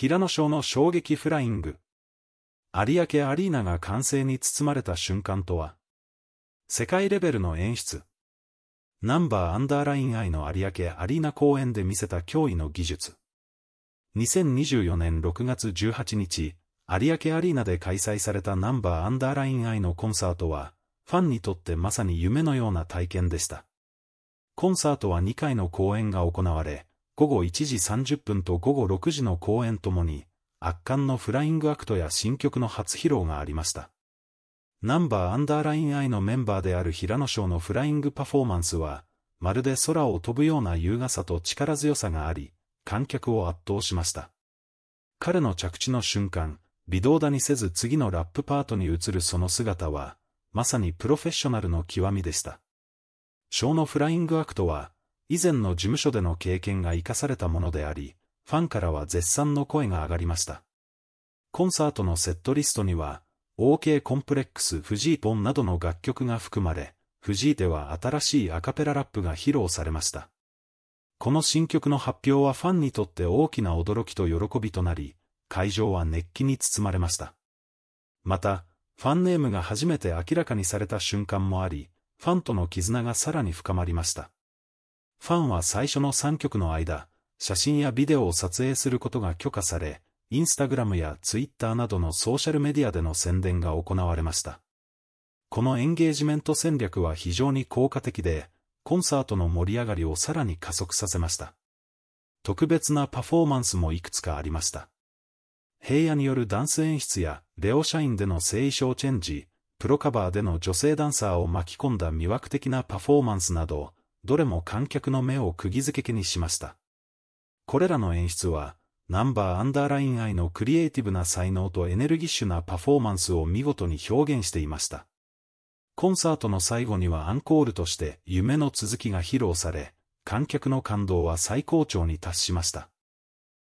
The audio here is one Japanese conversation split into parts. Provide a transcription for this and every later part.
平野翔の衝撃フライング。有明アリーナが歓声に包まれた瞬間とは、世界レベルの演出。ナンバーアンダーライン愛の有明アリーナ公演で見せた驚異の技術。2024年6月18日、有明アリーナで開催されたナンバーアンダーライン愛のコンサートは、ファンにとってまさに夢のような体験でした。コンサートは2回の公演が行われ、午後1時30分と午後6時の公演ともに、圧巻のフライングアクトや新曲の初披露がありました。ナンバーアンダーラインアイのメンバーである平野翔のフライングパフォーマンスは、まるで空を飛ぶような優雅さと力強さがあり、観客を圧倒しました。彼の着地の瞬間、微動だにせず次のラップパートに移るその姿は、まさにプロフェッショナルの極みでした。シのフライングアクトは、以前の事務所での経験が活かされたものであり、ファンからは絶賛の声が上がりました。コンサートのセットリストには、OK コンプレックスフジーポンなどの楽曲が含まれ、フジーでは新しいアカペララップが披露されました。この新曲の発表はファンにとって大きな驚きと喜びとなり、会場は熱気に包まれました。また、ファンネームが初めて明らかにされた瞬間もあり、ファンとの絆がさらに深まりました。ファンは最初の3曲の間、写真やビデオを撮影することが許可され、インスタグラムやツイッターなどのソーシャルメディアでの宣伝が行われました。このエンゲージメント戦略は非常に効果的で、コンサートの盛り上がりをさらに加速させました。特別なパフォーマンスもいくつかありました。平野によるダンス演出や、レオ社員での聖衣装チェンジ、プロカバーでの女性ダンサーを巻き込んだ魅惑的なパフォーマンスなど、どれも観客の目を釘付けにしました。これらの演出は、ナンバーアンダーライン愛のクリエイティブな才能とエネルギッシュなパフォーマンスを見事に表現していました。コンサートの最後にはアンコールとして夢の続きが披露され、観客の感動は最高潮に達しました。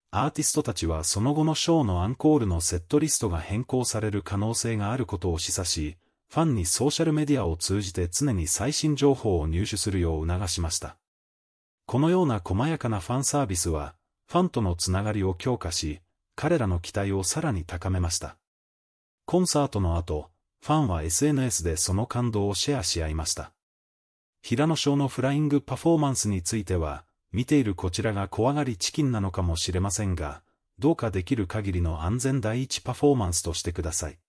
アーティストたちはその後のショーのアンコールのセットリストが変更される可能性があることを示唆し、ファンにソーシャルメディアを通じて常に最新情報を入手するよう促しました。このような細やかなファンサービスは、ファンとのつながりを強化し、彼らの期待をさらに高めました。コンサートの後、ファンは SNS でその感動をシェアし合いました。平野翔のフライングパフォーマンスについては、見ているこちらが怖がりチキンなのかもしれませんが、どうかできる限りの安全第一パフォーマンスとしてください。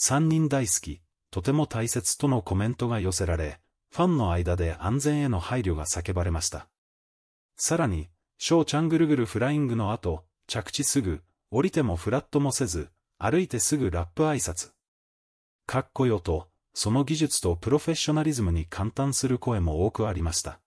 3人大好き。とても大切とのコメントが寄せられ、ファンの間で安全への配慮が叫ばれました。さらに、ショーチャングルグルフライングの後、着地すぐ、降りてもフラットもせず、歩いてすぐラップ挨拶。かっこよと、その技術とプロフェッショナリズムに感嘆する声も多くありました。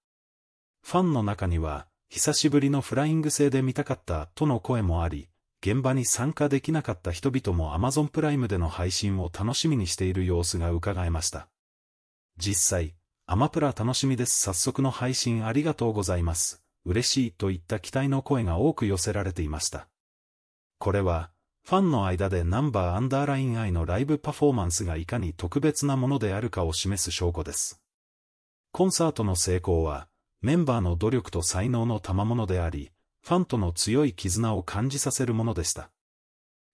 ファンの中には、久しぶりのフライング性で見たかったとの声もあり、現場に参加できなかった人々も Amazon プライムでの配信を楽しみにしている様子が伺えました。実際、アマプラ楽しみです。早速の配信ありがとうございます。嬉しいといった期待の声が多く寄せられていました。これは、ファンの間でナンバーアンダーライン愛のライブパフォーマンスがいかに特別なものであるかを示す証拠です。コンサートの成功は、メンバーの努力と才能の賜物であり、ファンとの強い絆を感じさせるものでした。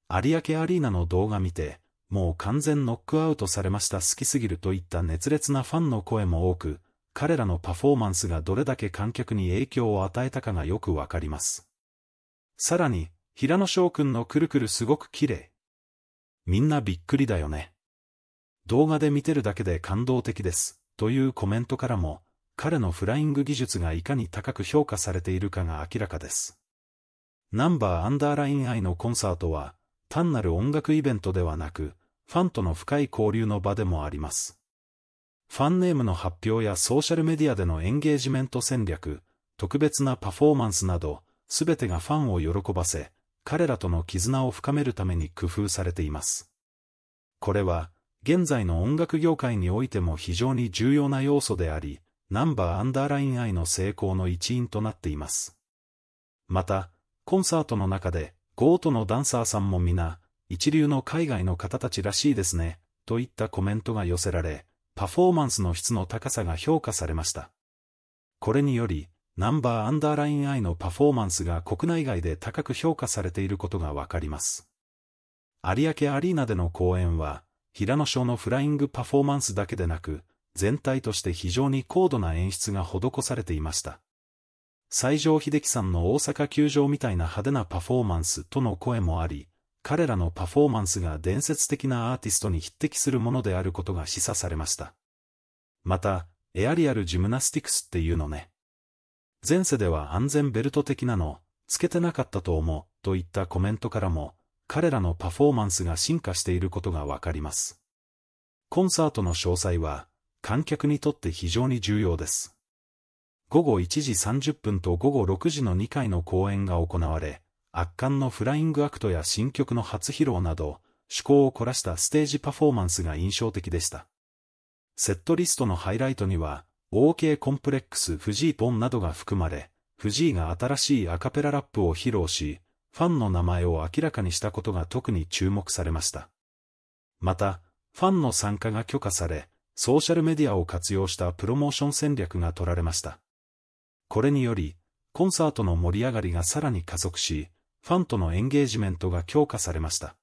有明アリーナの動画見て、もう完全ノックアウトされました好きすぎるといった熱烈なファンの声も多く、彼らのパフォーマンスがどれだけ観客に影響を与えたかがよくわかります。さらに、平野翔くんのくるくるすごく綺麗。みんなびっくりだよね。動画で見てるだけで感動的です、というコメントからも、彼のフライング技術がいかに高く評価されているかが明らかです。ナンバーアンダーライン愛のコンサートは、単なる音楽イベントではなく、ファンとの深い交流の場でもあります。ファンネームの発表やソーシャルメディアでのエンゲージメント戦略、特別なパフォーマンスなど、すべてがファンを喜ばせ、彼らとの絆を深めるために工夫されています。これは、現在の音楽業界においても非常に重要な要素であり、ナンバーアンダーライン I の成功の一因となっています。また、コンサートの中で、ゴートのダンサーさんも皆、一流の海外の方たちらしいですね、といったコメントが寄せられ、パフォーマンスの質の高さが評価されました。これにより、ナンバーアンダーライン I のパフォーマンスが国内外で高く評価されていることがわかります。有明アリーナでの公演は、平野賞のフライングパフォーマンスだけでなく、全体として非常に高度な演出が施されていました。西城秀樹さんの大阪球場みたいな派手なパフォーマンスとの声もあり、彼らのパフォーマンスが伝説的なアーティストに匹敵するものであることが示唆されました。また、エアリアルジムナスティクスっていうのね。前世では安全ベルト的なの、つけてなかったと思う、といったコメントからも、彼らのパフォーマンスが進化していることがわかります。コンサートの詳細は、観客にとって非常に重要です。午後1時30分と午後6時の2回の公演が行われ、圧巻のフライングアクトや新曲の初披露など、趣向を凝らしたステージパフォーマンスが印象的でした。セットリストのハイライトには、OK コンプレックス藤井ポンなどが含まれ、藤井が新しいアカペララップを披露し、ファンの名前を明らかにしたことが特に注目されました。また、ファンの参加が許可され、ソーシャルメディアを活用したプロモーション戦略が取られました。これにより、コンサートの盛り上がりがさらに加速し、ファンとのエンゲージメントが強化されました。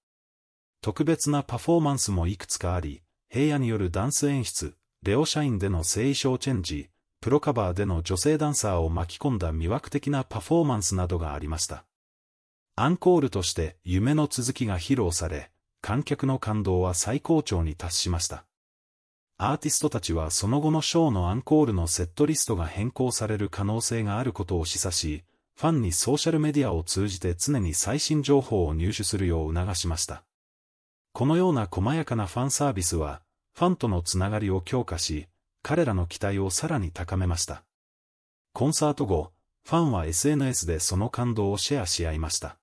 特別なパフォーマンスもいくつかあり、平野によるダンス演出、レオ社員での聖衣装チェンジ、プロカバーでの女性ダンサーを巻き込んだ魅惑的なパフォーマンスなどがありました。アンコールとして夢の続きが披露され、観客の感動は最高潮に達しました。アーティストたちはその後のショーのアンコールのセットリストが変更される可能性があることを示唆し、ファンにソーシャルメディアを通じて常に最新情報を入手するよう促しました。このような細やかなファンサービスは、ファンとのつながりを強化し、彼らの期待をさらに高めました。コンサート後、ファンは SNS でその感動をシェアし合いました。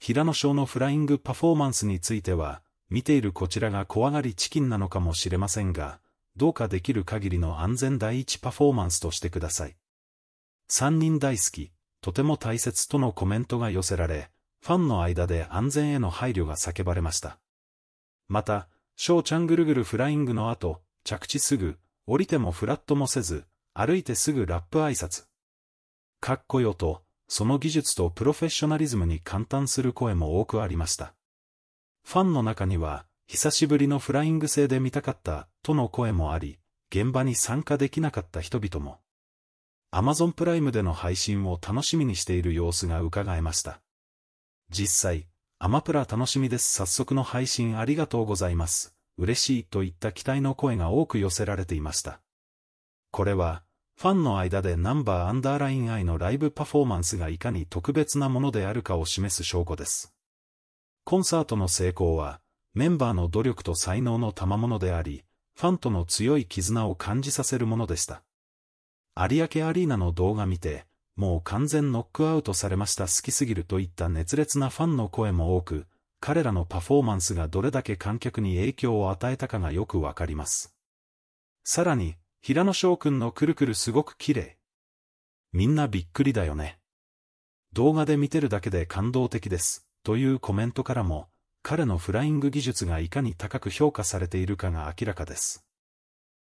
平野翔のフライングパフォーマンスについては、見ているこちらが怖がりチキンなのかもしれませんが、どうかできる限りの安全第一パフォーマンスとしてください。3人大好き、とても大切とのコメントが寄せられ、ファンの間で安全への配慮が叫ばれました。また、うちゃんぐるぐるフライングの後、着地すぐ、降りてもフラットもせず、歩いてすぐラップ挨拶。かっこよと、その技術とプロフェッショナリズムに感嘆する声も多くありました。ファンの中には、久しぶりのフライング制で見たかった、との声もあり、現場に参加できなかった人々も。アマゾンプライムでの配信を楽しみにしている様子が伺えました。実際、アマプラ楽しみです。早速の配信ありがとうございます。嬉しいといった期待の声が多く寄せられていました。これは、ファンの間でナンバーアンダーライン愛のライブパフォーマンスがいかに特別なものであるかを示す証拠です。コンサートの成功は、メンバーの努力と才能の賜物であり、ファンとの強い絆を感じさせるものでした。有明アリーナの動画見て、もう完全ノックアウトされました好きすぎるといった熱烈なファンの声も多く、彼らのパフォーマンスがどれだけ観客に影響を与えたかがよくわかります。さらに、平野翔くんのくるくるすごく綺麗。みんなびっくりだよね。動画で見てるだけで感動的です。というコメントからも、彼のフライング技術がいかに高く評価されているかが明らかです。